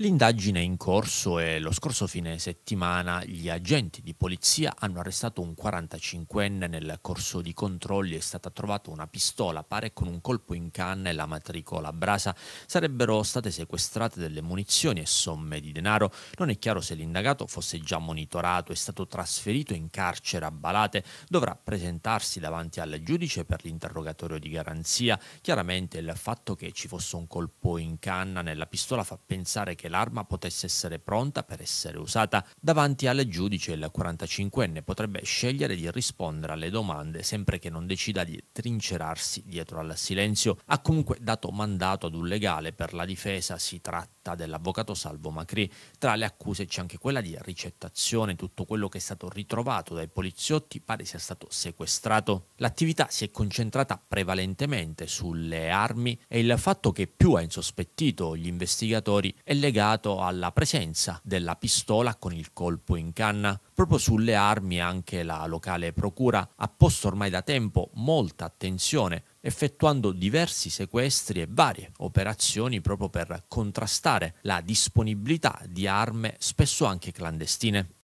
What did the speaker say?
L'indagine è in corso e lo scorso fine settimana gli agenti di polizia hanno arrestato un 45enne. Nel corso di controlli è stata trovata una pistola, pare con un colpo in canna e la matricola brasa. Sarebbero state sequestrate delle munizioni e somme di denaro. Non è chiaro se l'indagato fosse già monitorato, è stato trasferito in carcere a Balate, dovrà presentarsi davanti al giudice per l'interrogatorio di garanzia. Chiaramente il fatto che ci fosse un colpo in canna nella pistola fa pensare che che l'arma potesse essere pronta per essere usata davanti al giudice il 45enne potrebbe scegliere di rispondere alle domande sempre che non decida di trincerarsi dietro al silenzio. Ha comunque dato mandato ad un legale per la difesa, si tratta libertà dell'avvocato Salvo Macri. Tra le accuse c'è anche quella di ricettazione, tutto quello che è stato ritrovato dai poliziotti pare sia stato sequestrato. L'attività si è concentrata prevalentemente sulle armi e il fatto che più ha insospettito gli investigatori è legato alla presenza della pistola con il colpo in canna. Proprio sulle armi anche la locale procura ha posto ormai da tempo molta attenzione effettuando diversi sequestri e varie operazioni proprio per contrastare la disponibilità di armi, spesso anche clandestine.